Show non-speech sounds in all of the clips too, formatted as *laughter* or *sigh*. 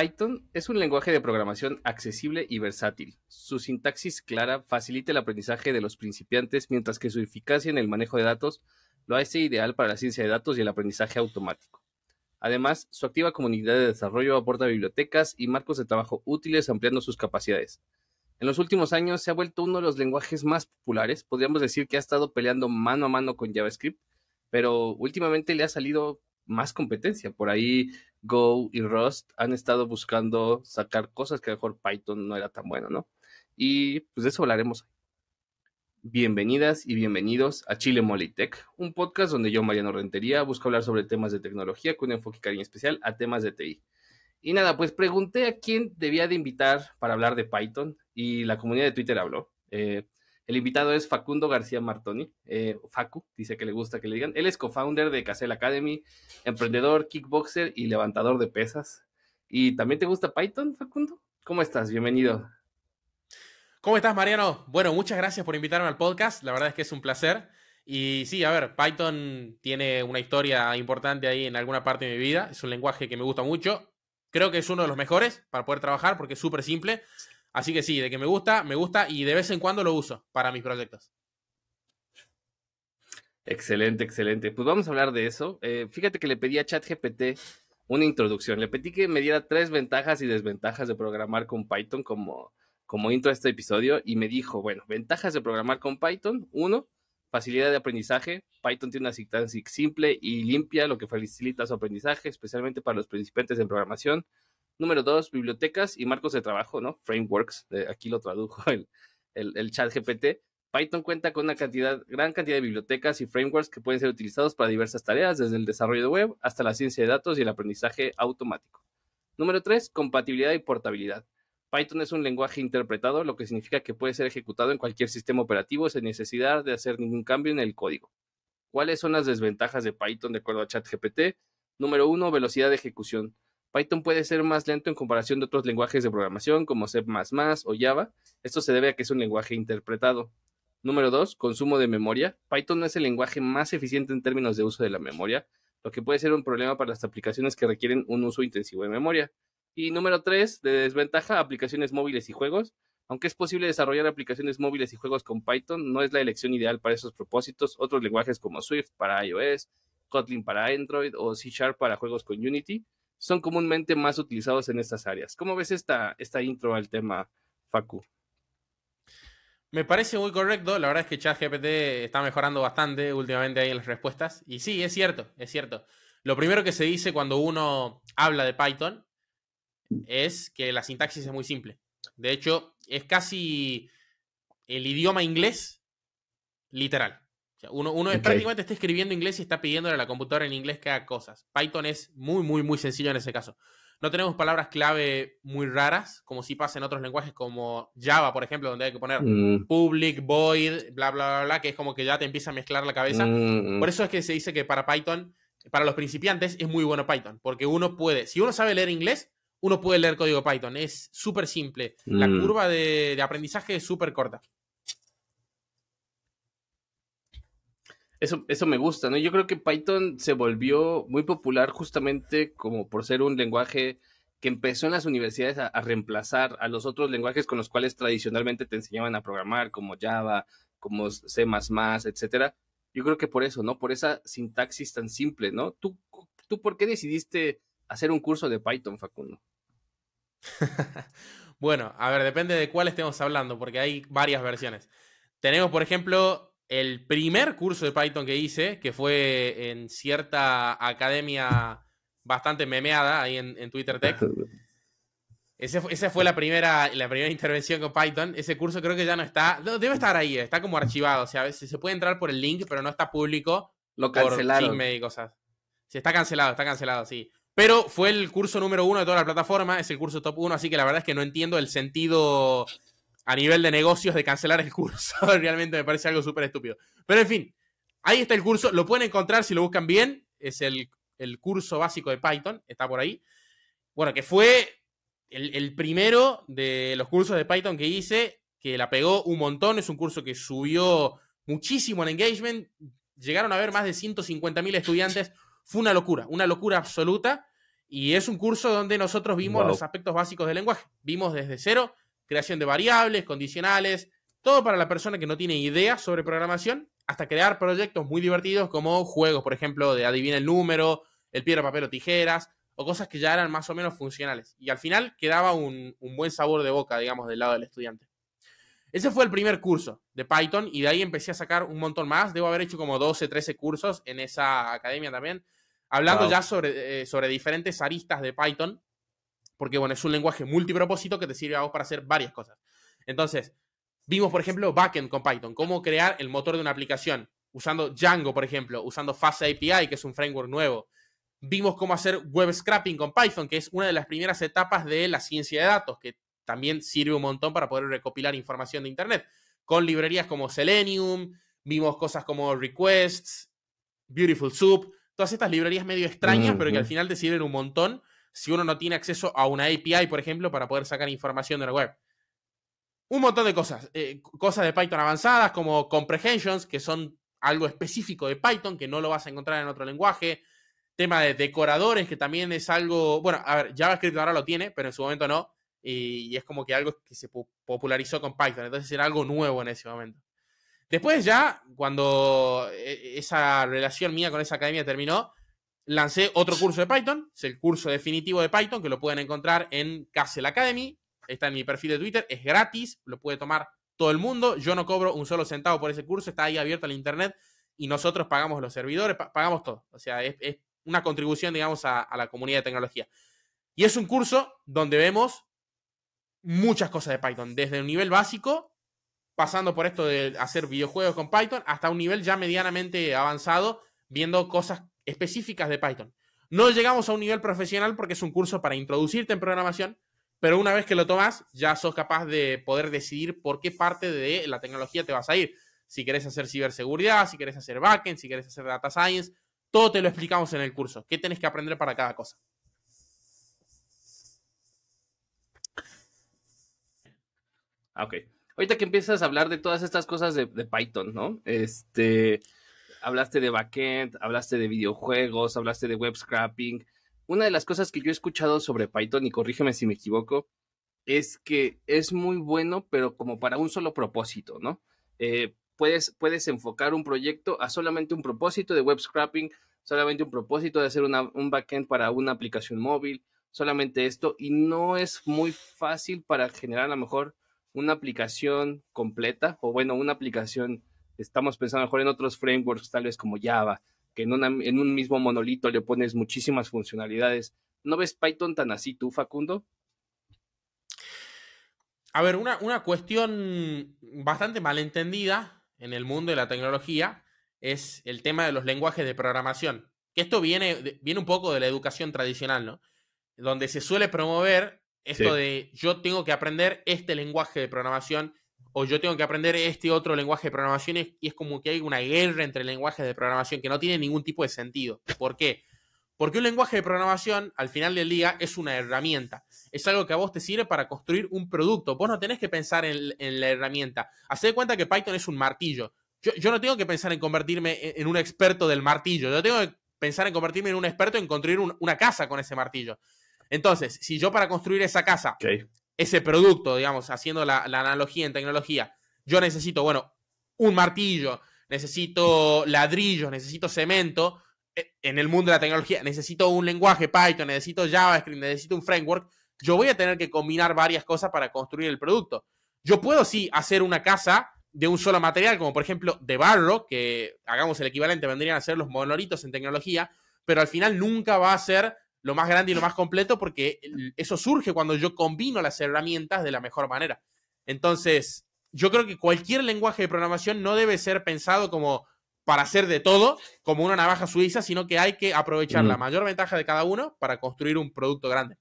Python es un lenguaje de programación accesible y versátil. Su sintaxis clara facilita el aprendizaje de los principiantes, mientras que su eficacia en el manejo de datos lo hace ideal para la ciencia de datos y el aprendizaje automático. Además, su activa comunidad de desarrollo aporta bibliotecas y marcos de trabajo útiles ampliando sus capacidades. En los últimos años se ha vuelto uno de los lenguajes más populares, podríamos decir que ha estado peleando mano a mano con JavaScript, pero últimamente le ha salido más competencia. Por ahí Go y Rust han estado buscando sacar cosas que a lo mejor Python no era tan bueno, ¿no? Y pues de eso hablaremos hoy. Bienvenidas y bienvenidos a Chile Molitech, un podcast donde yo, Mariano Rentería, busco hablar sobre temas de tecnología con un enfoque y cariño especial a temas de TI. Y nada, pues pregunté a quién debía de invitar para hablar de Python y la comunidad de Twitter habló. Eh, el invitado es Facundo García Martoni. Eh, Facu dice que le gusta que le digan. Él es co-founder de Casel Academy, emprendedor, kickboxer y levantador de pesas. ¿Y también te gusta Python, Facundo? ¿Cómo estás? Bienvenido. ¿Cómo estás, Mariano? Bueno, muchas gracias por invitarme al podcast. La verdad es que es un placer. Y sí, a ver, Python tiene una historia importante ahí en alguna parte de mi vida. Es un lenguaje que me gusta mucho. Creo que es uno de los mejores para poder trabajar porque es súper simple. Así que sí, de que me gusta, me gusta y de vez en cuando lo uso para mis proyectos. Excelente, excelente. Pues vamos a hablar de eso. Eh, fíjate que le pedí a ChatGPT una introducción. Le pedí que me diera tres ventajas y desventajas de programar con Python como, como intro a este episodio y me dijo, bueno, ventajas de programar con Python. Uno, facilidad de aprendizaje. Python tiene una sintaxis simple y limpia, lo que facilita su aprendizaje, especialmente para los principiantes en programación. Número dos, bibliotecas y marcos de trabajo, ¿no? Frameworks, aquí lo tradujo el, el, chat GPT. Python cuenta con una cantidad, gran cantidad de bibliotecas y frameworks que pueden ser utilizados para diversas tareas, desde el desarrollo de web hasta la ciencia de datos y el aprendizaje automático. Número tres, Compatibilidad y portabilidad. Python es un lenguaje interpretado, lo que significa que puede ser ejecutado en cualquier sistema operativo sin necesidad de hacer ningún cambio en el código. ¿Cuáles son las desventajas de Python de acuerdo a ChatGPT? Número uno, Velocidad de ejecución. Python puede ser más lento en comparación de otros lenguajes de programación como C++ o Java. Esto se debe a que es un lenguaje interpretado. Número 2, consumo de memoria. Python no es el lenguaje más eficiente en términos de uso de la memoria, lo que puede ser un problema para las aplicaciones que requieren un uso intensivo de memoria. Y número 3, de desventaja, aplicaciones móviles y juegos. Aunque es posible desarrollar aplicaciones móviles y juegos con Python, no es la elección ideal para esos propósitos. Otros lenguajes como Swift para iOS, Kotlin para Android o C Sharp para juegos con Unity son comúnmente más utilizados en estas áreas. ¿Cómo ves esta, esta intro al tema, Facu? Me parece muy correcto. La verdad es que ChatGPT está mejorando bastante últimamente ahí en las respuestas. Y sí, es cierto, es cierto. Lo primero que se dice cuando uno habla de Python es que la sintaxis es muy simple. De hecho, es casi el idioma inglés literal uno, uno prácticamente está escribiendo inglés y está pidiéndole a la computadora en inglés que haga cosas. Python es muy, muy, muy sencillo en ese caso. No tenemos palabras clave muy raras, como si pasa en otros lenguajes como Java, por ejemplo, donde hay que poner mm. public, void, bla, bla, bla, que es como que ya te empieza a mezclar la cabeza. Mm, mm. Por eso es que se dice que para Python, para los principiantes, es muy bueno Python, porque uno puede, si uno sabe leer inglés, uno puede leer código Python. Es súper simple. La curva de aprendizaje es súper corta. Eso, eso me gusta, ¿no? Yo creo que Python se volvió muy popular justamente como por ser un lenguaje que empezó en las universidades a, reemplazar a los otros lenguajes con los cuales tradicionalmente te enseñaban a programar, como Java, como C, etcétera. Yo creo que por eso, ¿no? Por esa sintaxis tan simple, ¿no? ¿Tú, tú por qué decidiste hacer un curso de Python, Facundo? *laughs* bueno, a ver, depende de cuál estemos hablando, porque hay varias versiones. Tenemos, por ejemplo, el primer curso de Python que hice, que fue en cierta academia bastante memeada ahí en, Twitter Tech. Ese, esa fue la primera, la primera intervención con Python. Ese curso creo que ya no está. debe estar ahí, está como archivado. O sea, se puede entrar por el link, pero no está público. Lo cancelaron. Por y cosas. Sí, está cancelado, está cancelado, sí. Pero fue el curso número uno de toda la plataforma, es el curso top uno, así que la verdad es que no entiendo el sentido a nivel de negocios de cancelar el curso. *laughs* Realmente me parece algo súper estúpido. Pero en fin, ahí está el curso. Lo pueden encontrar si lo buscan bien. Es el, curso básico de Python. Está por ahí. Bueno, que fue el, primero de los cursos de Python que hice, que la pegó un montón. Es un curso que subió muchísimo en engagement. Llegaron a ver más de 150.000 estudiantes. Fue una locura, una locura absoluta. Y es un curso donde nosotros vimos los aspectos básicos del lenguaje. Vimos desde cero creación de variables, condicionales, todo para la persona que no tiene idea sobre programación, hasta crear proyectos muy divertidos como juegos, por ejemplo, de adivina el número, el piedra, papel o tijeras, o cosas que ya eran más o menos funcionales. Y al final quedaba un, buen sabor de boca, digamos, del lado del estudiante. Ese fue el primer curso de Python y de ahí empecé a sacar un montón más. Debo haber hecho como 12, 13 cursos en esa academia también, hablando ya eh, sobre diferentes aristas de Python porque bueno, es un lenguaje multipropósito que te sirve a vos para hacer varias cosas. Entonces, vimos, por ejemplo, backend con Python, cómo crear el motor de una aplicación, usando Django, por ejemplo, usando FastAPI, que es un framework nuevo. Vimos cómo hacer web scrapping con Python, que es una de las primeras etapas de la ciencia de datos, que también sirve un montón para poder recopilar información de Internet, con librerías como Selenium, vimos cosas como Requests, Beautiful Soup, todas estas librerías medio extrañas, pero que al final te sirven un montón si uno no tiene acceso a una API, por ejemplo, para poder sacar información de la web. Un montón de cosas, eh, cosas de Python avanzadas como comprehensions, que son algo específico de Python, que no lo vas a encontrar en otro lenguaje. Tema de decoradores, que también es algo, bueno, a ver, JavaScript ahora lo tiene, pero en su momento no. y es como que algo que se popularizó con Python, entonces era algo nuevo en ese momento. Después ya, cuando eh, esa relación mía con esa academia terminó, lancé otro curso de Python, es el curso definitivo de Python, que lo pueden encontrar en Castle Academy, está en mi perfil de Twitter, es gratis, lo puede tomar todo el mundo, yo no cobro un solo centavo por ese curso, está ahí abierto al Internet y nosotros pagamos los servidores, pagamos todo, o sea, es, una contribución, digamos, a, a, la comunidad de tecnología. Y es un curso donde vemos muchas cosas de Python, desde un nivel básico, pasando por esto de hacer videojuegos con Python, hasta un nivel ya medianamente avanzado, viendo cosas específicas de Python. No llegamos a un nivel profesional porque es un curso para introducirte en programación, pero una vez que lo tomas, ya sos capaz de poder decidir por qué parte de la tecnología te vas a ir. Si querés hacer ciberseguridad, si querés hacer backend, si quieres hacer data science, todo te lo explicamos en el curso. ¿Qué tenés que aprender para cada cosa? Ah, ok. Ahorita que empiezas a hablar de todas estas cosas de Python, ¿no? Este hablaste de backend, hablaste de videojuegos, hablaste de web scrapping. Una de las cosas que yo he escuchado sobre Python, y corrígeme si me equivoco, es que es muy bueno, pero como para un solo propósito, ¿no? Eh, puedes, puedes enfocar un proyecto a solamente un propósito de web scrapping, solamente un propósito de hacer un backend para una aplicación móvil, solamente esto, y no es muy fácil para generar a lo mejor una aplicación completa o bueno, una aplicación estamos pensando mejor en otros frameworks, tales como Java, que en, un mismo monolito le pones muchísimas funcionalidades. ¿No ves Python tan así tú, Facundo? A ver, una, cuestión bastante malentendida en el mundo de la tecnología es el tema de los lenguajes de programación. Que esto viene, viene un poco de la educación tradicional, ¿no? Donde se suele promover esto de yo tengo que aprender este lenguaje de programación o yo tengo que aprender este otro lenguaje de programación y es como que hay una guerra entre lenguajes de programación que no tiene ningún tipo de sentido. ¿Por qué? Porque un lenguaje de programación, al final del día, es una herramienta. Es algo que a vos te sirve para construir un producto. Vos no tenés que pensar en, la herramienta. Haced cuenta que Python es un martillo. Yo, no tengo que pensar en convertirme en, un experto del martillo. Yo tengo que pensar en convertirme en un experto en construir una casa con ese martillo. Entonces, si yo para construir esa casa ese producto, digamos, haciendo la, analogía en tecnología. Yo necesito, bueno, un martillo, necesito ladrillos, necesito cemento. Eh, en el mundo de la tecnología necesito un lenguaje Python, necesito JavaScript, necesito un framework. Yo voy a tener que combinar varias cosas para construir el producto. Yo puedo sí hacer una casa de un solo material, como por ejemplo de barro, que hagamos el equivalente, vendrían a ser los monolitos en tecnología, pero al final nunca va a ser lo más grande y lo más completo porque eso surge cuando yo combino las herramientas de la mejor manera. Entonces, yo creo que cualquier lenguaje de programación no debe ser pensado como para hacer de todo, como una navaja suiza, sino que hay que aprovechar la mayor ventaja de cada uno para construir un producto grande.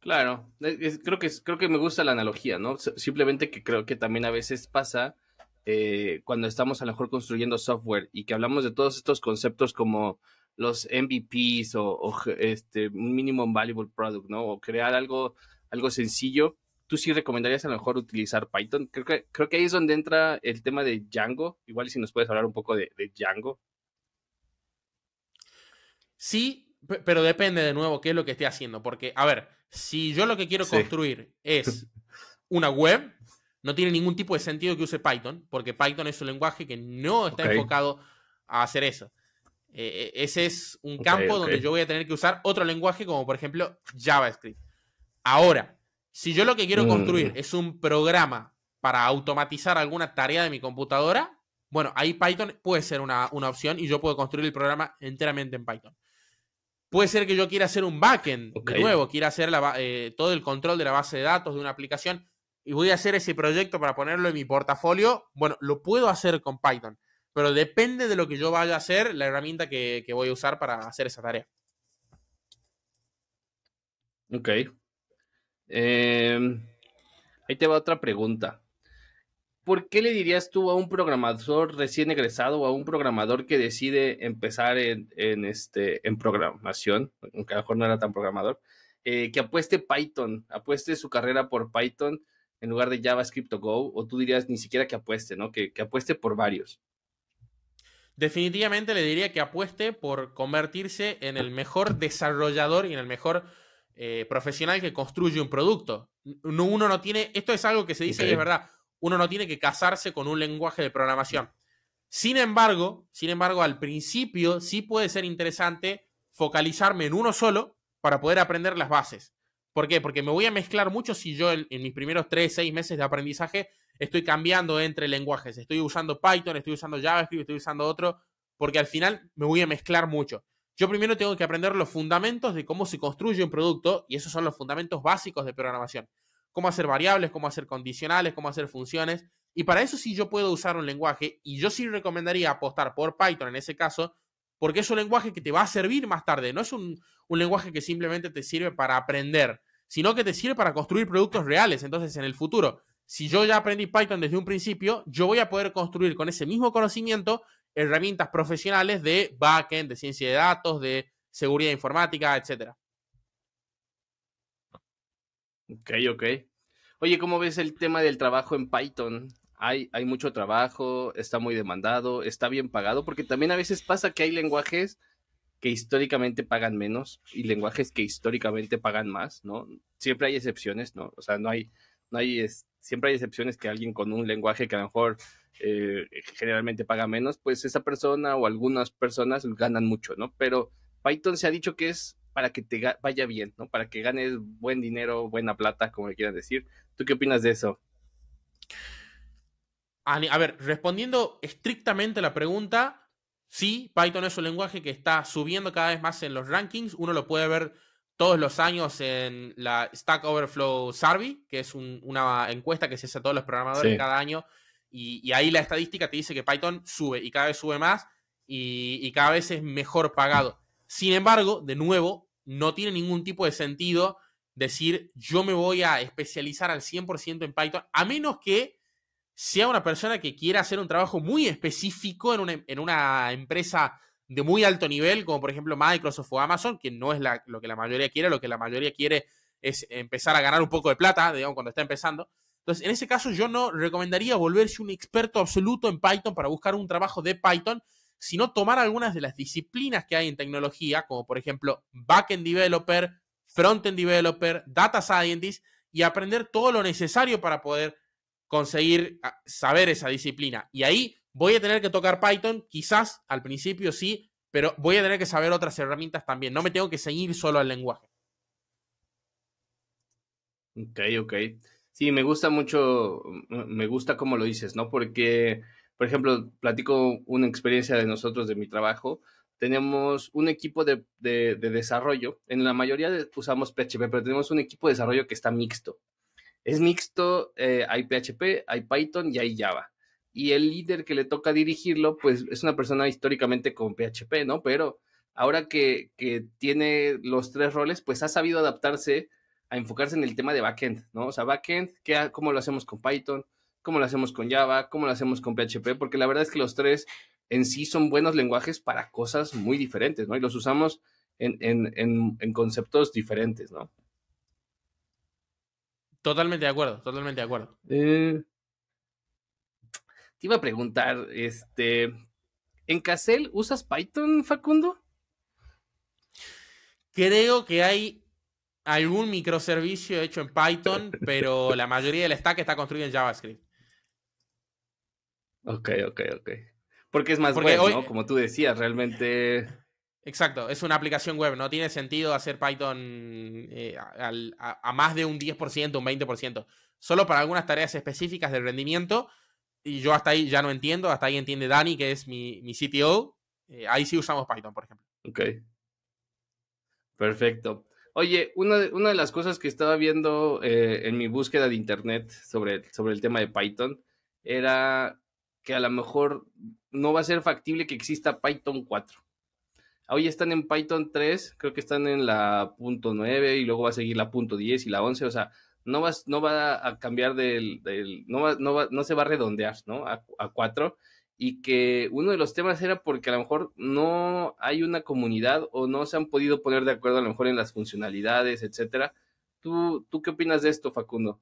Claro, creo, que, creo que me gusta la analogía, ¿no? Simplemente que creo que también a veces pasa eh, cuando estamos a lo mejor construyendo software y que hablamos de todos estos conceptos como los MVPs o, este, un minimum valuable product, ¿no? O crear algo, algo sencillo. ¿Tú sí recomendarías a lo mejor utilizar Python? Creo que, creo que ahí es donde entra el tema de Django. Igual si nos puedes hablar un poco de, Django. Sí, pero depende de nuevo qué es lo que esté haciendo. Porque, a ver, si yo lo que quiero construir es una web, no tiene ningún tipo de sentido que use Python, porque Python es un lenguaje que no está enfocado a hacer eso. Eh, e, ese es un campo donde yo voy a tener que usar otro lenguaje como por ejemplo JavaScript. Ahora, si yo lo que quiero construir mm. es un programa para automatizar alguna tarea de mi computadora, bueno, ahí Python puede ser una, opción y yo puedo construir el programa enteramente en Python. Puede ser que yo quiera hacer un backend de nuevo, quiera hacer eh, todo el control de la base de datos de una aplicación y voy a hacer ese proyecto para ponerlo en mi portafolio. Bueno, lo puedo hacer con Python pero depende de lo que yo vaya a hacer, la herramienta que, voy a usar para hacer esa tarea. Ok. Em, ahí te va otra pregunta. ¿Por qué le dirías tú a un programador recién egresado o a un programador que decide empezar en, este, en programación, aunque a lo mejor no era tan programador, eh, que apueste Python, apueste su carrera por Python en lugar de JavaScript o Go? O tú dirías ni siquiera que apueste, ¿no? que apueste por varios definitivamente le diría que apueste por convertirse en el mejor desarrollador y en el mejor eh, profesional que construye un producto. Uno no tiene, esto es algo que se dice y es verdad, uno no tiene que casarse con un lenguaje de programación. Sin embargo, sin embargo, al principio sí puede ser interesante focalizarme en uno solo para poder aprender las bases. ¿Por qué? Porque me voy a mezclar mucho si yo en, en mis primeros 3, 6 meses de aprendizaje estoy cambiando entre lenguajes, estoy usando Python, estoy usando JavaScript, estoy usando otro, porque al final me voy a mezclar mucho. Yo primero tengo que aprender los fundamentos de cómo se construye un producto y esos son los fundamentos básicos de programación. Cómo hacer variables, cómo hacer condicionales, cómo hacer funciones. Y para eso sí yo puedo usar un lenguaje y yo sí recomendaría apostar por Python en ese caso, porque es un lenguaje que te va a servir más tarde. No es un, un lenguaje que simplemente te sirve para aprender, sino que te sirve para construir productos reales. Entonces en el futuro, si yo ya aprendí Python desde un principio, yo voy a poder construir con ese mismo conocimiento herramientas profesionales de backend, de ciencia de datos, de seguridad informática, etc. Ok, ok. Oye, ¿cómo ves el tema del trabajo en Python? Hay, hay mucho trabajo, está muy demandado, está bien pagado, porque también a veces pasa que hay lenguajes que históricamente pagan menos y lenguajes que históricamente pagan más, ¿no? Siempre hay excepciones, ¿no? O sea, no hay, no hay es, este, siempre hay excepciones que alguien con un lenguaje que a lo mejor eh, generalmente paga menos, pues esa persona o algunas personas ganan mucho, ¿no? Pero Python se ha dicho que es para que te vaya bien, ¿no? Para que ganes buen dinero, buena plata, como le quieras decir. ¿Tú qué opinas de eso? A ver, respondiendo estrictamente a la pregunta, sí, Python es un lenguaje que está subiendo cada vez más en los rankings. Uno lo puede ver todos los años en la Stack Overflow Survey, que es una encuesta que se hace a todos los programadores cada año, y, ahí la estadística te dice que Python sube y cada vez sube más y, cada vez es mejor pagado. Sin embargo, de nuevo, no tiene ningún tipo de sentido decir yo me voy a especializar al 100% en Python, a menos que sea una persona que quiera hacer un trabajo muy específico en una empresa de muy alto nivel, como por ejemplo Microsoft o Amazon, que no es lo que la mayoría quiere, lo que la mayoría quiere es empezar a ganar un poco de plata, digamos, cuando está empezando. Entonces, en ese caso, yo no recomendaría volverse un experto absoluto en Python para buscar un trabajo de Python, sino tomar algunas de las disciplinas que hay en tecnología, como por ejemplo backend developer, front-end developer, data scientist, y aprender todo lo necesario para poder conseguir ah, saber esa disciplina. Y ahí Voy a tener que tocar Python, quizás al principio sí, pero voy a tener que saber otras herramientas también. No me tengo que seguir solo al lenguaje. Ok, ok. Sí, me gusta mucho, mm, me gusta cómo lo dices, ¿no? Porque, por ejemplo, platico una experiencia de nosotros, de mi trabajo. Tenemos un equipo de, desarrollo. En la mayoría usamos PHP, pero tenemos un equipo de desarrollo que está mixto. Es mixto, eh, hay PHP, hay Python y hay Java y el líder que le toca dirigirlo, pues es una persona históricamente con PHP, ¿no? Pero ahora que, tiene los tres roles, pues ha sabido adaptarse a enfocarse en el tema de backend, ¿no? O sea, backend, ¿cómo lo hacemos con Python? ¿Cómo lo hacemos con Java? ¿Cómo lo hacemos con PHP? Porque la verdad es que los tres en sí son buenos lenguajes para cosas muy diferentes, ¿no? Y los usamos en, conceptos diferentes, ¿no? Totalmente de acuerdo, totalmente de acuerdo. Eh, te iba a preguntar, este, ¿en Casel usas Python, Facundo? Creo que hay algún microservicio hecho en Python, *laughs* pero la mayoría del stack está construido en JavaScript. Ok, ok, ok. Porque es más web, ¿no? Como tú decías, realmente. Exacto, es una aplicación web. No tiene sentido hacer Python eh, a, más de un 10%, un 20%. Solo para algunas tareas específicas del rendimiento, y yo hasta ahí ya no entiendo, hasta ahí entiende Dani, que es mi, CTO. Eh, ahí sí usamos Python, por ejemplo. Ok. Perfecto. Oye, una de, una de las cosas que estaba viendo eh, en mi búsqueda de internet sobre, sobre el tema de Python era que a lo mejor no va a ser factible que exista Python 4. Hoy están en Python 3, creo que están en la .9 y luego va a seguir la .10 y la 11, o sea, no, no va a cambiar del, del no, no, se va a redondear, ¿no? A, a, cuatro. Y que uno de los temas era porque a lo mejor no hay una comunidad o no se han podido poner de acuerdo a lo mejor en las funcionalidades, etcétera. ¿Tú, ¿Tú qué opinas de esto, Facundo?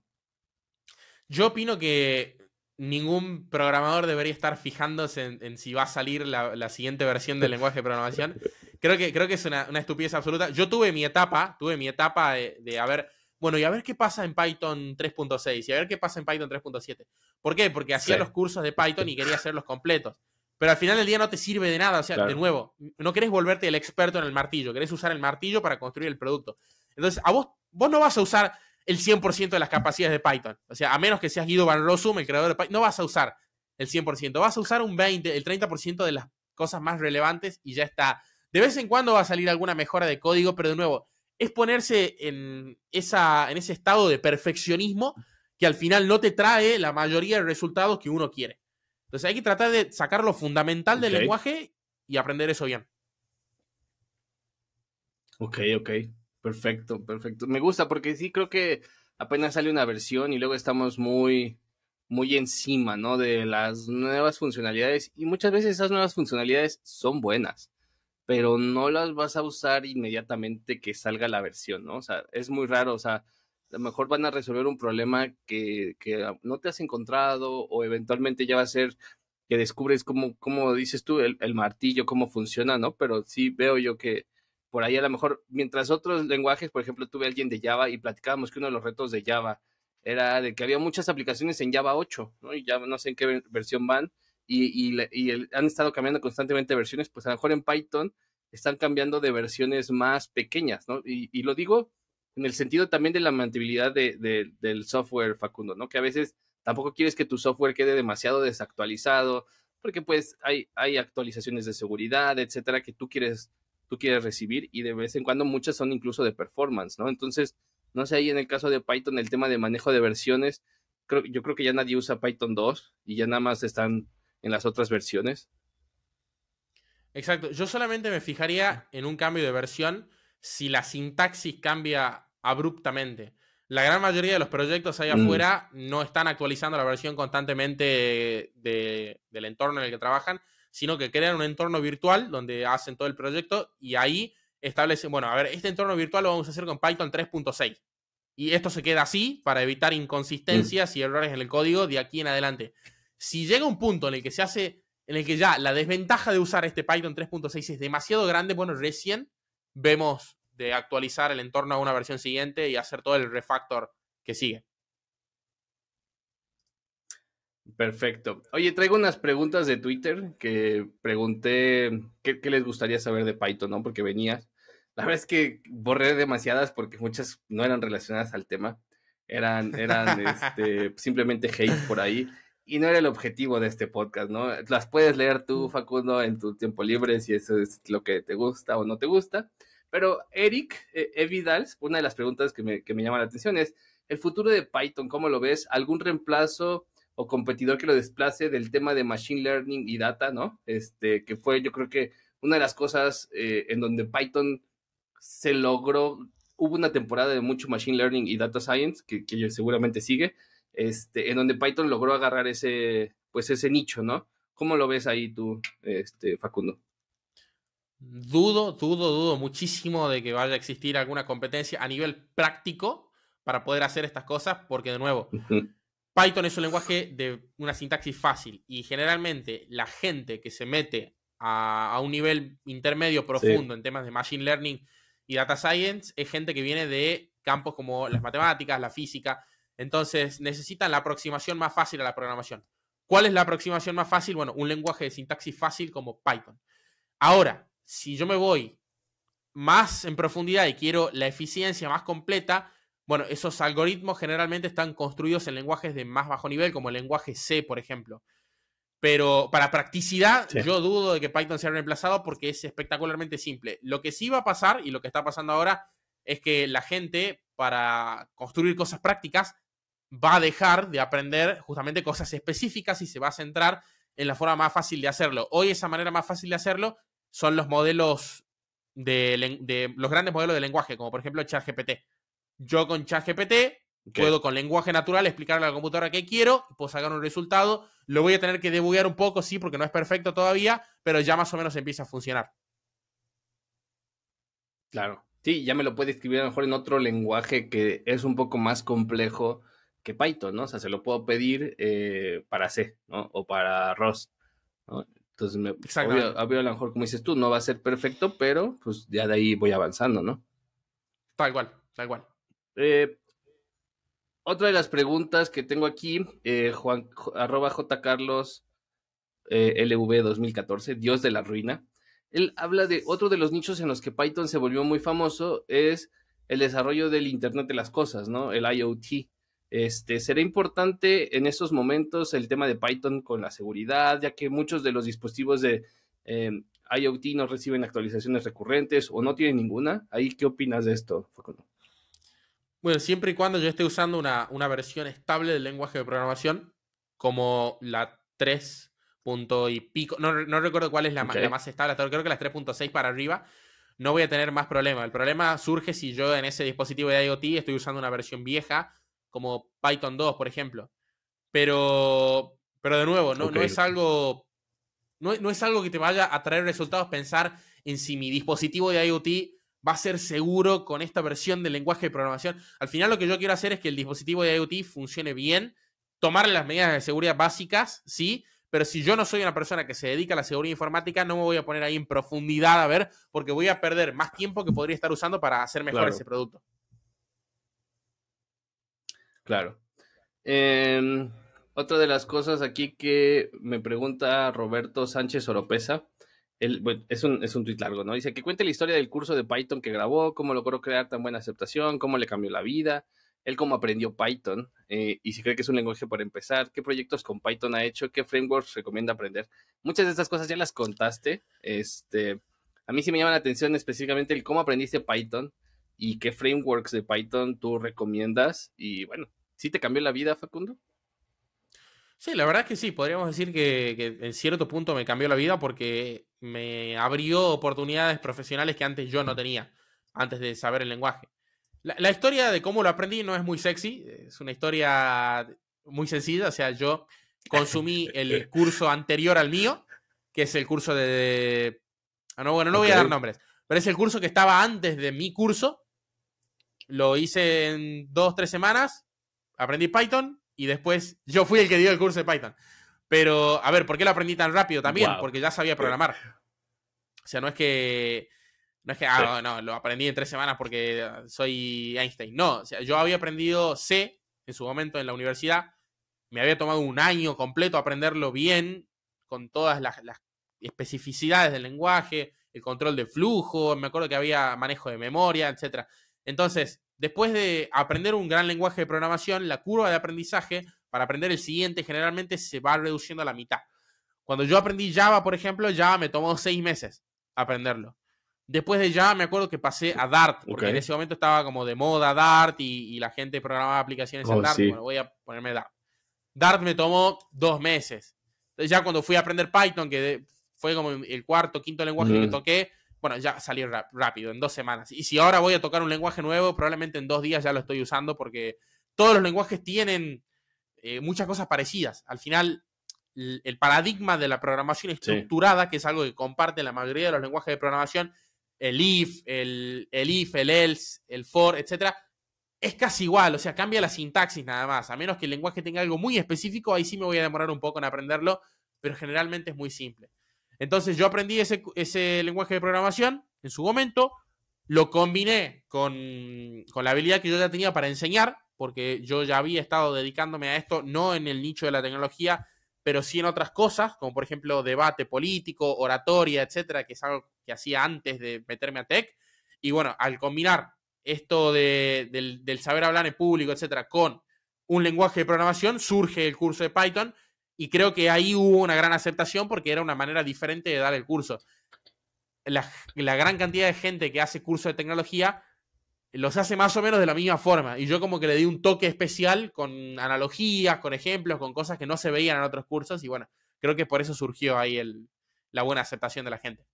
Yo opino que ningún programador debería estar fijándose en, si va a salir la, siguiente versión del lenguaje de programación. *laughs* Creo que, creo que es una, una estupidez absoluta. Yo tuve mi etapa, tuve mi etapa de, de haber bueno, y a ver qué pasa en Python 3.6 y a ver qué pasa en Python 3.7. ¿Por qué? Porque hacía los cursos de Python y quería hacerlos completos. Pero al final del día no te sirve de nada. O sea, de nuevo, no querés volverte el experto en el martillo, querés usar el martillo para construir el producto. Entonces, a vos, vos no vas a usar el 100% de las capacidades de Python. O sea, a menos que seas Guido Van Rossum, el creador de Python, no vas a usar el 100%. Vas a usar un 20, el 30% de las cosas más relevantes y ya está. De vez en cuando va a salir alguna mejora de código, pero de nuevo, es ponerse en, esa, en ese estado de perfeccionismo que al final no te trae la mayoría de resultados que uno quiere. Entonces hay que tratar de sacar lo fundamental del lenguaje y aprender eso bien. Ok, ok. Perfecto, perfecto. Me gusta porque sí creo que apenas sale una versión y luego estamos muy, muy encima, ¿no? De las nuevas funcionalidades y muchas veces esas nuevas funcionalidades son buenas pero no las vas a usar inmediatamente que salga la versión, ¿no? O sea, es muy raro, o sea, a lo mejor van a resolver un problema que, no te has encontrado o eventualmente ya va a ser que descubres cómo, cómo dices tú, el, el, martillo, cómo funciona, ¿no? Pero sí veo yo que por ahí a lo mejor, mientras otros lenguajes, por ejemplo, tuve a alguien de Java y platicábamos que uno de los retos de Java era de que había muchas aplicaciones en Java 8, ¿no? Y ya no sé en qué versión van, y, y, han estado cambiando constantemente versiones, pues a lo mejor en Python están cambiando de versiones más pequeñas, ¿no? Y, y lo digo en el sentido también de la mantenibilidad de, del software, Facundo, ¿no? Que a veces tampoco quieres que tu software quede demasiado desactualizado, porque pues hay, hay actualizaciones de seguridad, etcétera, que tú quieres, tú quieres recibir y de vez en cuando muchas son incluso de performance, ¿no? Entonces, no sé, ahí en el caso de Python, el tema de manejo de versiones, yo creo que ya nadie usa Python 2 y ya nada más están en las otras versiones. Exacto, yo solamente me fijaría en un cambio de versión si la sintaxis cambia abruptamente. La gran mayoría de los proyectos allá mm. afuera no están actualizando la versión constantemente del entorno en el que trabajan, sino que crean un entorno virtual donde hacen todo el proyecto y ahí establecen, bueno, a ver, este entorno virtual lo vamos a hacer con Python 3.6. Y esto se queda así para evitar inconsistencias mm. y errores en el código de aquí en adelante si llega un punto en el que se hace, en el que ya la desventaja de usar este Python 3.6 es demasiado grande, bueno, recién vemos de actualizar el entorno a una versión siguiente y hacer todo el refactor que sigue. Perfecto. Oye, traigo unas preguntas de Twitter que pregunté qué, les gustaría saber de Python, ¿no? Porque venías. La verdad es que borré demasiadas porque muchas no eran relacionadas al tema. Eran, eran *laughs* este, simplemente hate por ahí y no era el objetivo de este podcast, ¿no? Las puedes leer tú, Facundo, en tu tiempo libre, si eso es lo que te gusta o no te gusta. Pero Eric eh, Evidals, una de las preguntas que me, llama la atención es, ¿el futuro de Python, cómo lo ves? ¿Algún reemplazo o competidor que lo desplace del tema de Machine Learning y Data, ¿no? Este, que fue yo creo que una de las cosas eh, en donde Python se logró, hubo una temporada de mucho Machine Learning y Data Science, que, que seguramente sigue, este, en donde Python logró agarrar ese, pues ese nicho, ¿no? ¿Cómo lo ves ahí tú, este, Facundo? Dudo, dudo, dudo muchísimo de que vaya a existir alguna competencia a nivel práctico para poder hacer estas cosas, porque de nuevo, Python es un lenguaje de una sintaxis fácil y generalmente la gente que se mete a, un nivel intermedio profundo en temas de Machine Learning y Data Science es gente que viene de campos como las matemáticas, la física, entonces necesitan la aproximación más fácil a la programación. ¿Cuál es la aproximación más fácil? Bueno, un lenguaje de sintaxis fácil como Python. Ahora, si yo me voy más en profundidad y quiero la eficiencia más completa, bueno, esos algoritmos generalmente están construidos en lenguajes de más bajo nivel, como el lenguaje C, por ejemplo. Pero para practicidad, yo dudo de que Python sea reemplazado porque es espectacularmente simple. Lo que sí va a pasar y lo que está pasando ahora es que la gente, para construir cosas prácticas, va a dejar de aprender justamente cosas específicas y se va a centrar en la forma más fácil de hacerlo. Hoy esa manera más fácil de hacerlo son los modelos de, los grandes modelos de lenguaje, como por ejemplo ChatGPT. Yo con ChatGPT Puedo con lenguaje natural explicarle a la computadora qué quiero, puedo sacar un resultado. Lo voy a tener que debuguear un poco, sí, porque no es perfecto todavía, pero ya más o menos empieza a funcionar. Claro. Sí, ya me lo puede escribir mejor en otro lenguaje que es un poco más complejo que Python, ¿no? O sea, se lo puedo pedir eh, para C, ¿no? O para ROS, Entonces, me, a lo mejor, como dices tú, no va a ser perfecto, pero pues ya de ahí voy avanzando, ¿no? Tal cual, tal cual. Eh, otra de las preguntas que tengo aquí, eh, Juan, arroba Carlos LV 2014, Dios de la Ruina. Él habla de otro de los nichos en los que Python se volvió muy famoso, es el desarrollo del Internet de las Cosas, ¿no? El IoT. Este, será importante en esos momentos el tema de Python con la seguridad, ya que muchos de los dispositivos de em, IoT no reciben actualizaciones recurrentes o no tienen ninguna. ¿Ahí qué opinas de esto, Facundo? Bueno, siempre y cuando yo esté usando una, versión estable del lenguaje de programación, como la 3. pico, no, recuerdo cuál es la, más estable, creo que las 3.6 para arriba, no voy a tener más problema. El problema surge si yo en ese dispositivo de IoT estoy usando una versión vieja como Python 2, por ejemplo. Pero, pero de nuevo, no, no es algo. No, es algo que te vaya a traer resultados pensar en si mi dispositivo de IoT va a ser seguro con esta versión del lenguaje de programación. Al final lo que yo quiero hacer es que el dispositivo de IoT funcione bien, tomar las medidas de seguridad básicas, sí, pero si yo no soy una persona que se dedica a la seguridad informática, no me voy a poner ahí en profundidad a ver, porque voy a perder más tiempo que podría estar usando para hacer mejor ese producto. Claro. Em, otra de las cosas aquí que me pregunta Roberto Sánchez Oropesa, es, un, es un tuit largo, ¿no? Dice que cuente la historia del curso de Python que grabó, cómo logró crear tan buena aceptación, cómo le cambió la vida, él cómo aprendió Python eh, y si cree que es un lenguaje para empezar, qué proyectos con Python ha hecho, qué frameworks recomienda aprender. Muchas de estas cosas ya las contaste. Este, a mí sí me llama la atención específicamente el cómo aprendiste Python y qué frameworks de Python tú recomiendas y bueno, ¿Sí te cambió la vida, Facundo? Sí, la verdad es que sí, podríamos decir que, en cierto punto me cambió la vida porque me abrió oportunidades profesionales que antes yo no tenía, antes de saber el lenguaje. La, historia de cómo lo aprendí no es muy sexy, es una historia muy sencilla, o sea, yo consumí el curso anterior al mío, que es el curso de... Ah, no, bueno, no voy a dar nombres, pero es el curso que estaba antes de mi curso, lo hice en dos, tres semanas, aprendí Python y después yo fui el que dio el curso de Python. Pero, a ver, ¿por qué lo aprendí tan rápido también? Porque ya sabía programar. O sea, no es que. No es que, ah, no, lo aprendí en tres semanas porque soy Einstein. No, o sea, yo había aprendido C en su momento en la universidad. Me había tomado un año completo aprenderlo bien, con todas las, las especificidades del lenguaje, el control de flujo, me acuerdo que había manejo de memoria, etc. Entonces, Después de aprender un gran lenguaje de programación, la curva de aprendizaje para aprender el siguiente generalmente se va reduciendo a la mitad. Cuando yo aprendí Java, por ejemplo, Java me tomó seis meses aprenderlo. Después de Java me acuerdo que pasé a Dart, porque en ese momento estaba como de moda Dart y, la gente programaba aplicaciones en oh, Dart. voy a ponerme Dart. Dart me tomó dos meses. ya cuando fui a aprender Python, que fue como el cuarto, quinto lenguaje que toqué, bueno, ya salió rápido, en dos semanas. Y si ahora voy a tocar un lenguaje nuevo, probablemente en dos días ya lo estoy usando porque todos los lenguajes tienen eh, muchas cosas parecidas. Al final, el paradigma de la programación estructurada, que es algo que comparte la mayoría de los lenguajes de programación, el if, el, el if, el else, el for, etcétera, es casi igual, o sea, cambia la sintaxis nada más. A menos que el lenguaje tenga algo muy específico, ahí sí me voy a demorar un poco en aprenderlo, pero generalmente es muy simple. Entonces yo aprendí ese, lenguaje de programación en su momento, lo combiné con, la habilidad que yo ya tenía para enseñar, porque yo ya había estado dedicándome a esto, no en el nicho de la tecnología, pero sí en otras cosas, como por ejemplo debate político, oratoria, etcétera, que es algo que hacía antes de meterme a tech. Y bueno, al combinar esto del, del saber hablar en público, etcétera, con un lenguaje de programación, surge el curso de Python, y creo que ahí hubo una gran aceptación porque era una manera diferente de dar el curso. La, gran cantidad de gente que hace cursos de tecnología los hace más o menos de la misma forma. Y yo como que le di un toque especial con analogías, con ejemplos, con cosas que no se veían en otros cursos. Y bueno, creo que por eso surgió ahí el, la buena aceptación de la gente.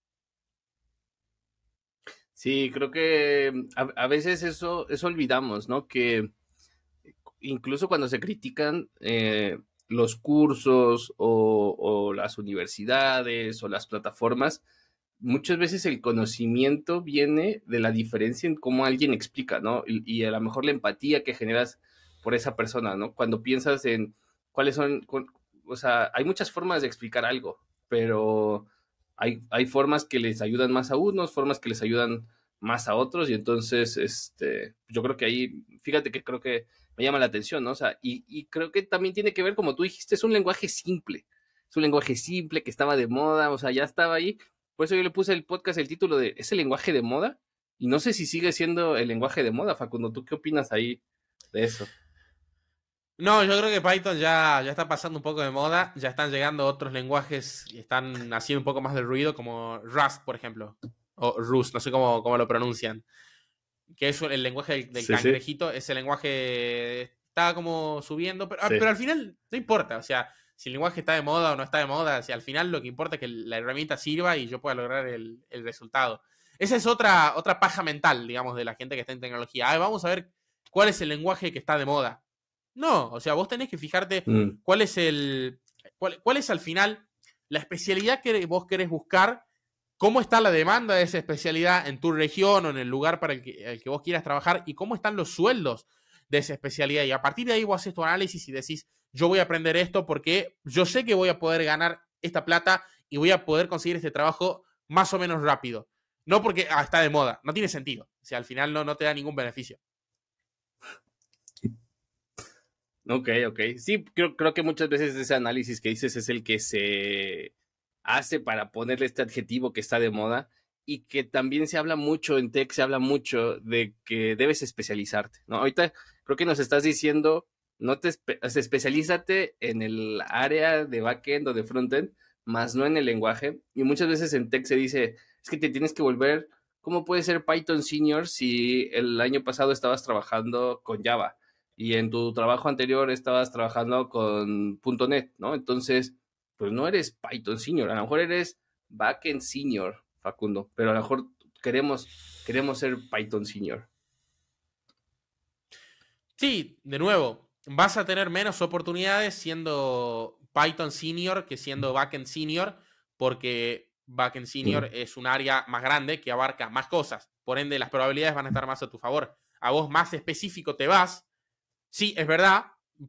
Sí, creo que mm, a, veces eso, eso olvidamos, ¿no? Que incluso cuando se critican... Eh, los cursos o, las universidades o las plataformas, muchas veces el conocimiento viene de la diferencia en cómo alguien explica, ¿no? Y, a lo mejor la empatía que generas por esa persona, ¿no? Cuando piensas en cuáles son, o sea, hay muchas formas de explicar algo, pero hay, hay, formas que les ayudan más a unos, formas que les ayudan más a otros, y entonces, este, yo creo que ahí, fíjate que creo que me llama la atención, O sea, y, creo que también tiene que ver, como tú dijiste, es un lenguaje simple, es un lenguaje simple que estaba de moda, o sea, ya estaba ahí. Por eso yo le puse el podcast el título de ¿Es el lenguaje de moda? Y no sé si sigue siendo el lenguaje de moda, Facundo, ¿tú qué opinas ahí de eso? No, yo creo que Python ya, ya está pasando un poco de moda, ya están llegando otros lenguajes y están haciendo un poco más de ruido, como Rust, por ejemplo, o Rus, no sé cómo, cómo lo pronuncian. Que es el lenguaje del, cangrejito, ese lenguaje está como subiendo, ah, pero, al final no importa, o sea, si el lenguaje está de moda o no está de moda, si al final lo que importa es que la herramienta sirva y yo pueda lograr el, resultado. Esa es otra, otra paja mental, digamos, de la gente que está en tecnología. vamos a ver cuál es el lenguaje que está de moda. No, o sea, vos tenés que fijarte mm. cuál es el. Cuál, cuál, es al final la especialidad que vos querés buscar ¿Cómo está la demanda de esa especialidad en tu región o en el lugar para el que, vos quieras trabajar? ¿Y cómo están los sueldos de esa especialidad? Y a partir de ahí vos haces tu análisis y decís, yo voy a aprender esto porque yo sé que voy a poder ganar esta plata y voy a poder conseguir este trabajo más o menos rápido. No porque ah, está de moda, no tiene sentido. O sea, al final no, te da ningún beneficio. Ok, ok. Sí, creo que muchas veces ese análisis que dices es el que se hace para ponerle este adjetivo que está de moda y que también se habla mucho en tech, se habla mucho de que debes especializarte, ¿no? Ahorita creo que nos estás diciendo, no te especialízate en el área de backend o de frontend, más no en el lenguaje. Y muchas veces en tech se dice, es que te tienes que volver, ¿cómo puede ser Python senior si el año pasado estabas trabajando con Java y en tu trabajo anterior estabas trabajando con .NET, ¿no? Entonces, pues no eres Python Senior, a lo mejor eres Backend Senior, Facundo, pero a lo mejor queremos, queremos ser Python Senior. Sí, de nuevo, vas a tener menos oportunidades siendo Python Senior que siendo Backend Senior, porque Backend Senior es un área más grande que abarca más cosas. Por ende, las probabilidades van a estar más a tu favor. A vos más específico te vas. Sí, es verdad,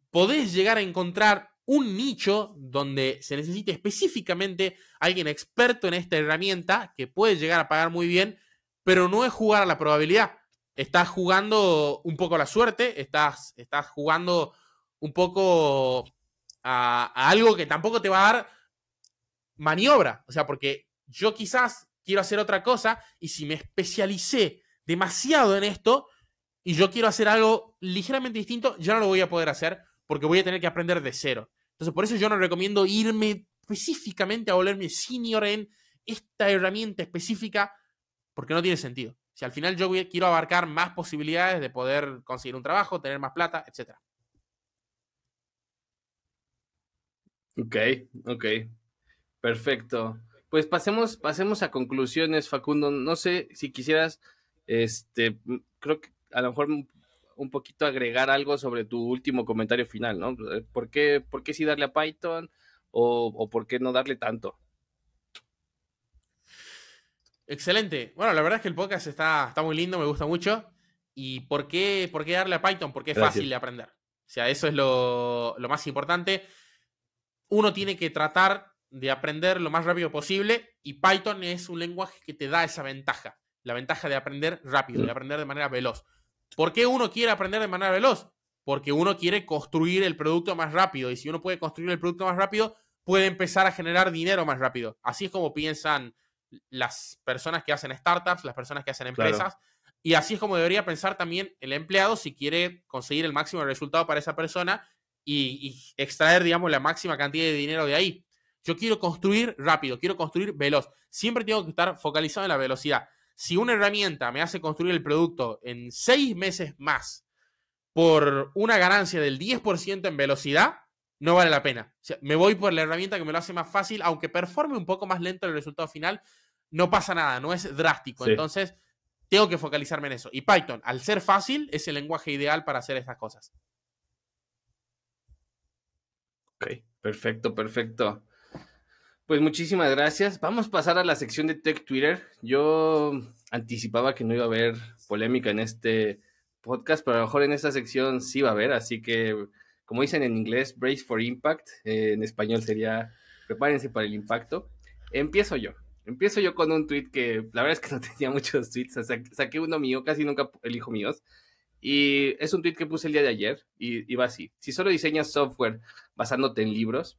podés llegar a encontrar un nicho donde se necesite específicamente alguien experto en esta herramienta que puede llegar a pagar muy bien, pero no es jugar a la probabilidad. Estás jugando un poco a la suerte, estás, estás jugando un poco a, a algo que tampoco te va a dar maniobra. O sea, porque yo quizás quiero hacer otra cosa y si me especialicé demasiado en esto y yo quiero hacer algo ligeramente distinto, ya no lo voy a poder hacer porque voy a tener que aprender de cero. Entonces, por eso yo no recomiendo irme específicamente a volverme senior en esta herramienta específica, porque no tiene sentido. Si al final yo quiero abarcar más posibilidades de poder conseguir un trabajo, tener más plata, etc. Ok, ok. Perfecto. Pues pasemos, pasemos a conclusiones, Facundo. No sé si quisieras, este, creo que a lo mejor un poquito agregar algo sobre tu último comentario final, ¿no? Eh, ¿Por qué, por sí darle a Python o, por qué no darle tanto? Excelente. Bueno, la verdad es que el podcast está, está muy lindo, me gusta mucho. ¿Y por qué, por qué darle a Python? Porque es fácil de aprender. O sea, eso es lo, lo más importante. Uno tiene que tratar de aprender lo más rápido posible y Python es un lenguaje que te da esa ventaja, la ventaja de aprender rápido, de mm. aprender de manera veloz. ¿Por qué uno quiere aprender de manera veloz? Porque uno quiere construir el producto más rápido y si uno puede construir el producto más rápido, puede empezar a generar dinero más rápido. Así es como piensan las personas que hacen startups, las personas que hacen empresas. Y así es como debería pensar también el empleado si quiere conseguir el máximo resultado para esa persona y, y, extraer, digamos, la máxima cantidad de dinero de ahí. Yo quiero construir rápido, quiero construir veloz. Siempre tengo que estar focalizado en la velocidad si una herramienta me hace construir el producto en seis meses más por una ganancia del 10% en velocidad, no vale la pena. me voy por la herramienta que me lo hace más fácil, aunque performe un poco más lento el resultado final, no pasa nada, no es drástico. Entonces, tengo que focalizarme en eso. Y Python, al ser fácil, es el lenguaje ideal para hacer estas cosas. Ok, perfecto, perfecto. Pues muchísimas gracias. Vamos a pasar a la sección de Tech Twitter. Yo anticipaba que no iba a haber polémica en este podcast, pero a lo mejor en esta sección sí va a haber. Así que, como dicen en inglés, brace for impact. Eh, en español sería prepárense para el impacto. Empiezo yo. Empiezo yo con un tweet que la verdad es que no *laughs* tenía muchos tweets. saqué uno mío, casi nunca elijo míos. Y es un tweet que puse el día de ayer y, y va así. Si solo diseñas software basándote en libros,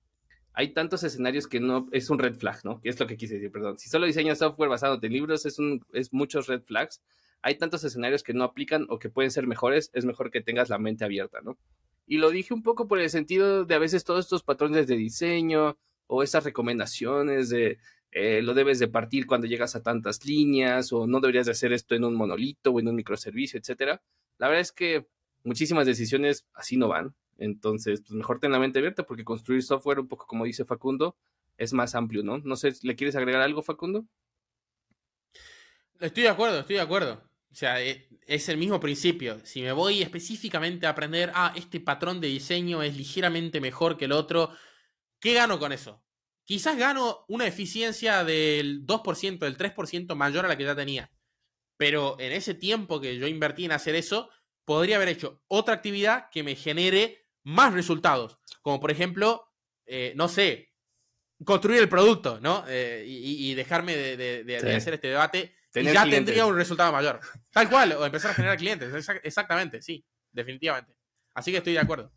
hay tantos escenarios que no es un red flag, ¿no? Que es lo que quise decir, perdón. Si solo diseñas software basado en libros, es, un, es muchos red flags. Hay tantos escenarios que no aplican o que pueden ser mejores, es mejor que tengas la mente abierta, ¿no? Y lo dije un poco por el sentido de a veces todos estos patrones de diseño o esas recomendaciones de eh, lo debes de partir cuando llegas a tantas líneas o no deberías de hacer esto en un monolito o en un microservicio, etcétera. La verdad es que muchísimas decisiones así no van entonces, pues mejor ten la mente abierta porque construir software, un poco como dice Facundo, es más amplio, ¿no? No sé, ¿le quieres agregar algo, Facundo? Estoy de acuerdo, estoy de acuerdo. O sea, eh, es el mismo principio. Si me voy específicamente a aprender, ah, este patrón de diseño es ligeramente mejor que el otro, ¿qué gano con eso? Quizás gano una eficiencia del 2%, del 3% mayor a la que ya tenía. Pero en ese tiempo que yo invertí en hacer eso, podría haber hecho otra actividad que me genere más resultados. Como por ejemplo, eh, no sé, construir el producto, ¿no? Eh, y, dejarme de, hacer este debate. ya tendría un resultado mayor. Tal cual, o empezar a generar clientes. Exactamente, sí, definitivamente. Así que estoy de acuerdo.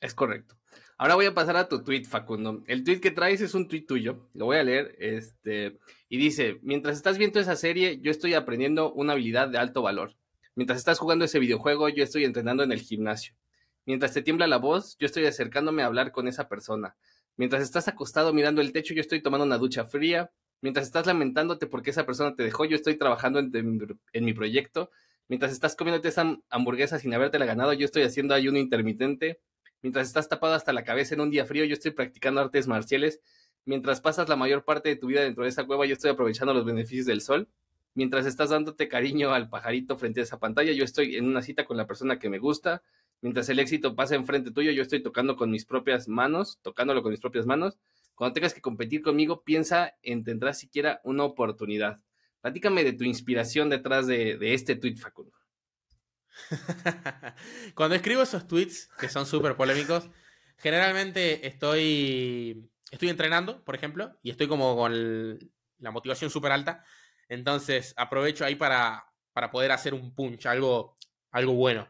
Es correcto. Ahora voy a pasar a tu tweet, Facundo. El tweet que traes es un tweet tuyo, lo voy a leer, este, y dice, mientras estás viendo esa serie, yo estoy aprendiendo una habilidad de alto valor. Mientras estás jugando ese videojuego, yo estoy entrenando en el gimnasio. Mientras te tiembla la voz, yo estoy acercándome a hablar con esa persona. Mientras estás acostado mirando el techo, yo estoy tomando una ducha fría. Mientras estás lamentándote porque esa persona te dejó, yo estoy trabajando en, mi proyecto. Mientras estás comiéndote esa hamburguesa sin habértela ganado, yo estoy haciendo ayuno intermitente. Mientras estás tapado hasta la cabeza en un día frío, yo estoy practicando artes marciales. Mientras pasas la mayor parte de tu vida dentro de esa cueva, yo estoy aprovechando los beneficios del sol mientras estás dándote cariño al pajarito frente a esa pantalla, yo estoy en una cita con la persona que me gusta, mientras el éxito pasa enfrente tuyo, yo estoy tocando con mis propias manos, tocándolo con mis propias manos. Cuando tengas que competir conmigo, piensa en tendrás siquiera una oportunidad. Platícame de tu inspiración detrás de, este tweet, Facundo. *laughs* Cuando escribo esos tweets, que son súper polémicos, generalmente estoy, estoy entrenando, por ejemplo, y estoy como con la motivación súper alta entonces, aprovecho ahí para, para poder hacer un punch, algo, algo bueno.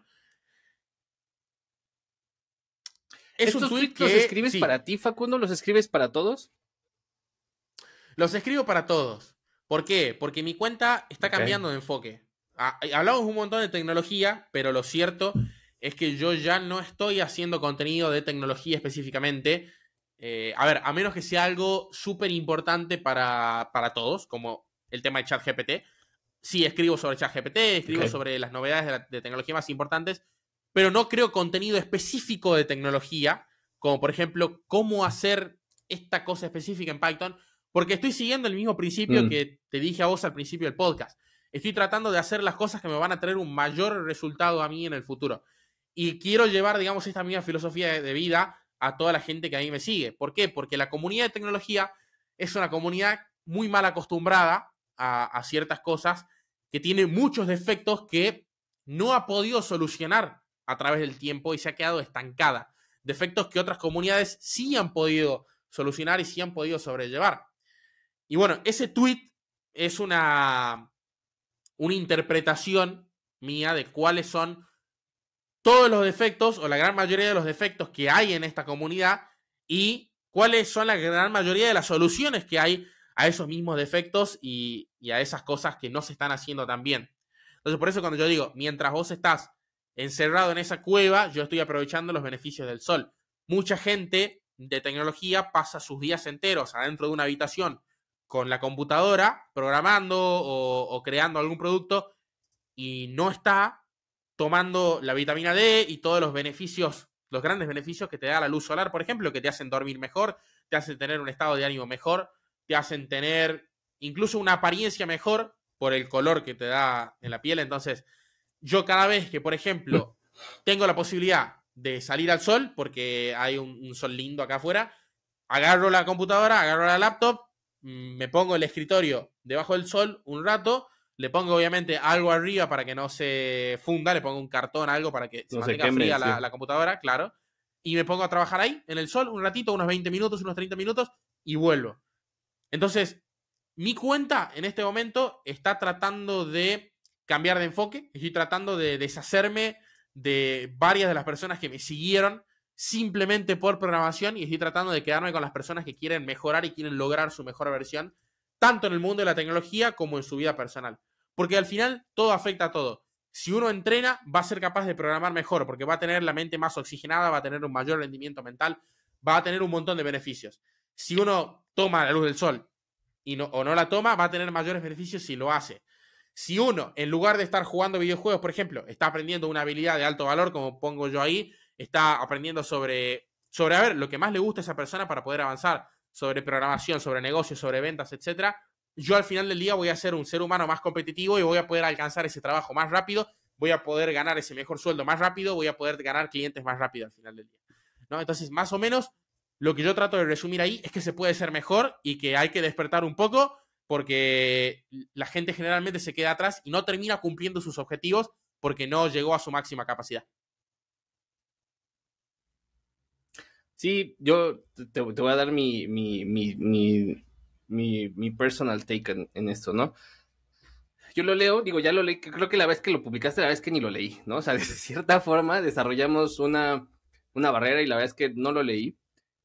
Es un tweet que, los escribes para ti, Facundo? ¿Los escribes para todos? Los escribo para todos. ¿Por qué? Porque mi cuenta está cambiando de enfoque. Ah, hablamos un montón de tecnología, pero lo cierto es que yo ya no estoy haciendo contenido de tecnología específicamente. Eh, a ver, a menos que sea algo súper importante para, para todos, como el tema de ChatGPT. Sí, escribo sobre ChatGPT, escribo sobre las novedades de, tecnología más importantes, pero no creo contenido específico de tecnología, como por ejemplo cómo hacer esta cosa específica en Python, porque estoy siguiendo el mismo principio mm. que te dije a vos al principio del podcast. Estoy tratando de hacer las cosas que me van a traer un mayor resultado a mí en el futuro. Y quiero llevar, digamos, esta misma filosofía de vida a toda la gente que a mí me sigue. ¿Por qué? Porque la comunidad de tecnología es una comunidad muy mal acostumbrada a, ciertas cosas, que tiene muchos defectos que no ha podido solucionar a través del tiempo y se ha quedado estancada. Defectos que otras comunidades sí han podido solucionar y sí han podido sobrellevar. Y bueno, ese tweet es una, una interpretación mía de cuáles son todos los defectos o la gran mayoría de los defectos que hay en esta comunidad y cuáles son la gran mayoría de las soluciones que hay a esos mismos defectos y, a esas cosas que no se están haciendo tan bien. Entonces, por eso cuando yo digo, mientras vos estás encerrado en esa cueva, yo estoy aprovechando los beneficios del sol. Mucha gente de tecnología pasa sus días enteros adentro de una habitación con la computadora, programando o, o creando algún producto y no está tomando la vitamina D y todos los beneficios, los grandes beneficios que te da la luz solar, por ejemplo, que te hacen dormir mejor, te hacen tener un estado de ánimo mejor, te hacen tener incluso una apariencia mejor por el color que te da en la piel. Entonces, yo cada vez que, por ejemplo, *laughs* tengo la posibilidad de salir al sol, porque hay un, sol lindo acá afuera, agarro la computadora, agarro la laptop, mm, me pongo el escritorio debajo del sol un rato, le pongo obviamente algo arriba para que no se funda, le pongo un cartón, algo para que se mantenga fría la, la, computadora, claro, y me pongo a trabajar ahí, en el sol, un ratito, unos 20 minutos, unos 30 minutos, y vuelvo. Entonces, mi cuenta en este momento está tratando de cambiar de enfoque, estoy tratando de deshacerme de varias de las personas que me siguieron simplemente por programación y estoy tratando de quedarme con las personas que quieren mejorar y quieren lograr su mejor versión, tanto en el mundo de la tecnología como en su vida personal. Porque al final todo afecta a todo. Si uno entrena, va a ser capaz de programar mejor, porque va a tener la mente más oxigenada, va a tener un mayor rendimiento mental, va a tener un montón de beneficios si uno toma la luz del sol y no, o no la toma, va a tener mayores beneficios si lo hace. Si uno, en lugar de estar jugando videojuegos, por ejemplo, está aprendiendo una habilidad de alto valor, como pongo yo ahí, está aprendiendo sobre, sobre a ver, lo que más le gusta a esa persona para poder avanzar, sobre programación, sobre negocios, sobre ventas, etcétera, yo al final del día voy a ser un ser humano más competitivo y voy a poder alcanzar ese trabajo más rápido, voy a poder ganar ese mejor sueldo más rápido, voy a poder ganar clientes más rápido al final del día. ¿no? Entonces, más o menos, lo que yo trato de resumir ahí es que se puede ser mejor y que hay que despertar un poco porque la gente generalmente se queda atrás y no termina cumpliendo sus objetivos porque no llegó a su máxima capacidad. Sí, yo te, voy a dar mi, mi, personal take en, esto, ¿no? Yo lo leo, digo, ya lo leí, creo que la vez que lo publicaste, la vez que ni lo leí, ¿no? O sea, *laughs* de cierta forma desarrollamos una, una barrera y la verdad es que no lo leí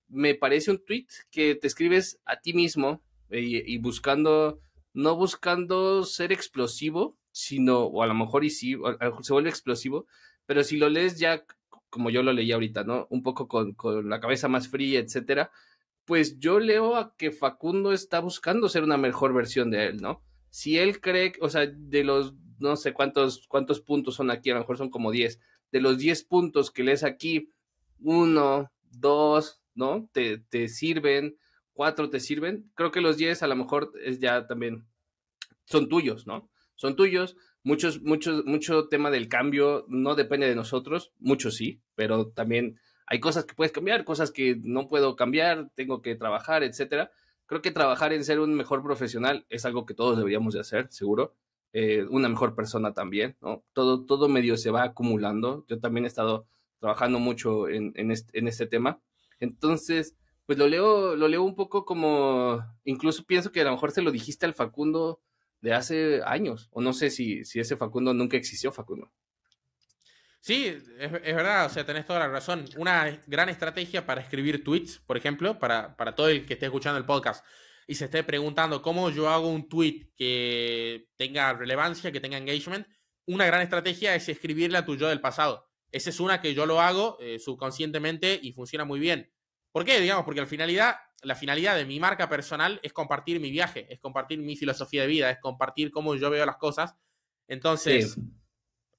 me parece un tweet que te escribes a ti mismo eh, y, buscando, no buscando ser explosivo, sino, o a lo mejor y sí, se vuelve explosivo, pero si lo lees ya como yo lo leí ahorita, ¿no? Un poco con, la cabeza más fría, etcétera, pues yo leo a que Facundo está buscando ser una mejor versión de él, ¿no? Si él cree, o sea, de los no sé cuántos, cuántos puntos son aquí, a lo mejor son como 10, de los 10 puntos que lees aquí, uno, dos, ¿no? Te, te sirven, cuatro te sirven. Creo que los 10 a lo mejor es ya también son tuyos, ¿no? Son tuyos. Muchos, muchos, mucho tema del cambio no depende de nosotros, muchos sí, pero también hay cosas que puedes cambiar, cosas que no puedo cambiar, tengo que trabajar, etcétera. Creo que trabajar en ser un mejor profesional es algo que todos deberíamos de hacer, seguro. Eh, una mejor persona también, ¿no? Todo, todo medio se va acumulando. Yo también he estado trabajando mucho en, en, este, en este tema entonces, pues lo leo, lo leo un poco como, incluso pienso que a lo mejor se lo dijiste al Facundo de hace años, o no sé si, ese Facundo nunca existió, Facundo. Sí, es, verdad, o sea, tenés toda la razón. Una gran estrategia para escribir tweets, por ejemplo, para, para todo el que esté escuchando el podcast y se esté preguntando cómo yo hago un tweet que tenga relevancia, que tenga engagement, una gran estrategia es escribirle a tu yo del pasado. Esa es una que yo lo hago eh, subconscientemente y funciona muy bien. ¿Por qué? Digamos, porque la finalidad, la finalidad de mi marca personal es compartir mi viaje, es compartir mi filosofía de vida, es compartir cómo yo veo las cosas. Entonces,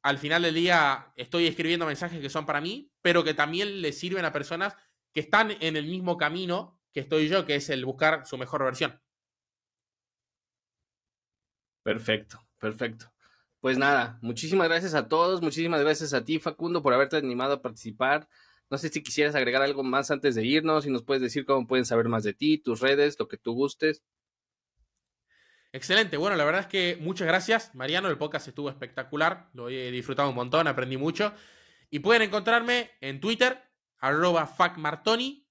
al final del día estoy escribiendo mensajes que son para mí, pero que también le sirven a personas que están en el mismo camino que estoy yo, que es el buscar su mejor versión. Perfecto, perfecto pues nada, muchísimas gracias a todos, muchísimas gracias a ti, Facundo, por haberte animado a participar. No sé si quisieras agregar algo más antes de irnos y nos puedes decir cómo pueden saber más de ti, tus redes, lo que tú gustes. Excelente, bueno, la verdad es que muchas gracias, Mariano, el podcast estuvo espectacular, lo he disfrutado un montón, aprendí mucho. Y pueden encontrarme en Twitter, arroba facmartoni,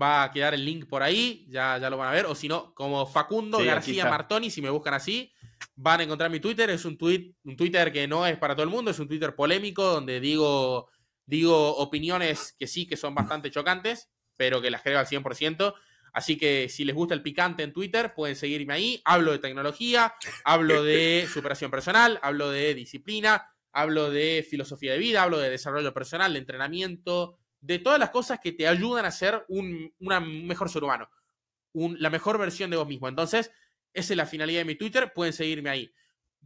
va a quedar el link por ahí, ya, ya lo van a ver. O si no, como Facundo García Martoni, si me buscan así, van a encontrar mi Twitter. Es un, un Twitter que no es para todo el mundo, es un Twitter polémico donde digo, digo opiniones que sí que son bastante chocantes, pero que las creo al 100%. Así que si les gusta el picante en Twitter, pueden seguirme ahí. Hablo de tecnología, hablo de *laughs* superación personal, hablo de disciplina, hablo de filosofía de vida, hablo de desarrollo personal, de entrenamiento, de todas las cosas que te ayudan a ser un una mejor ser humano, la mejor versión de vos mismo. Entonces, esa es la finalidad de mi Twitter, pueden seguirme ahí.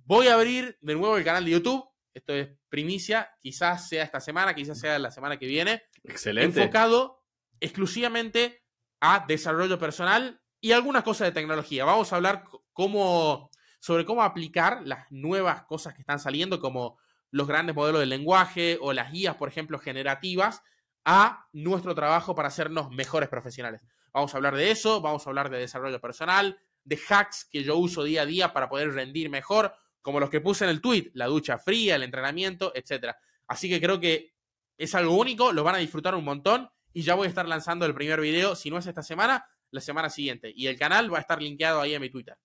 Voy a abrir de nuevo el canal de YouTube, esto es primicia, quizás sea esta semana, quizás sea la semana que viene. Excelente. Enfocado exclusivamente a desarrollo personal y algunas cosas de tecnología. Vamos a hablar cómo, sobre cómo aplicar las nuevas cosas que están saliendo, como los grandes modelos de lenguaje o las guías, por ejemplo, generativas, a nuestro trabajo para hacernos mejores profesionales. Vamos a hablar de eso, vamos a hablar de desarrollo personal, de hacks que yo uso día a día para poder rendir mejor, como los que puse en el tweet, la ducha fría, el entrenamiento, etc. Así que creo que es algo único, lo van a disfrutar un montón y ya voy a estar lanzando el primer video, si no es esta semana, la semana siguiente. Y el canal va a estar linkeado ahí en mi Twitter.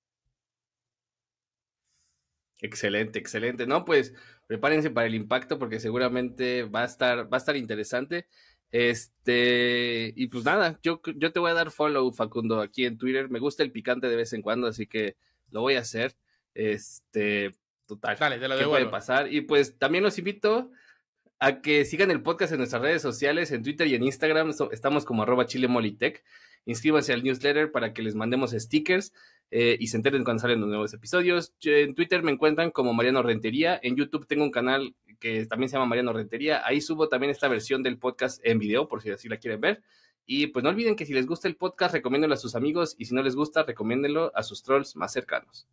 Excelente, excelente. No, pues prepárense para el impacto porque seguramente va a estar, va a estar interesante. Este, y pues nada, yo, yo te voy a dar follow, Facundo, aquí en Twitter. Me gusta el picante de vez en cuando, así que lo voy a hacer. Este, total. Dale, te lo ¿Qué puede pasar? Y pues también los invito a que sigan el podcast en nuestras redes sociales, en Twitter y en Instagram. estamos como arroba chilemolitech. Inscríbanse al newsletter para que les mandemos stickers eh, y se enteren cuando salen los nuevos episodios. En Twitter me encuentran como Mariano Rentería. En YouTube tengo un canal que también se llama Mariano Rentería. Ahí subo también esta versión del podcast en video, por si así la quieren ver. Y pues no olviden que si les gusta el podcast, recomiéndenlo a sus amigos y si no les gusta, recomiéndenlo a sus trolls más cercanos.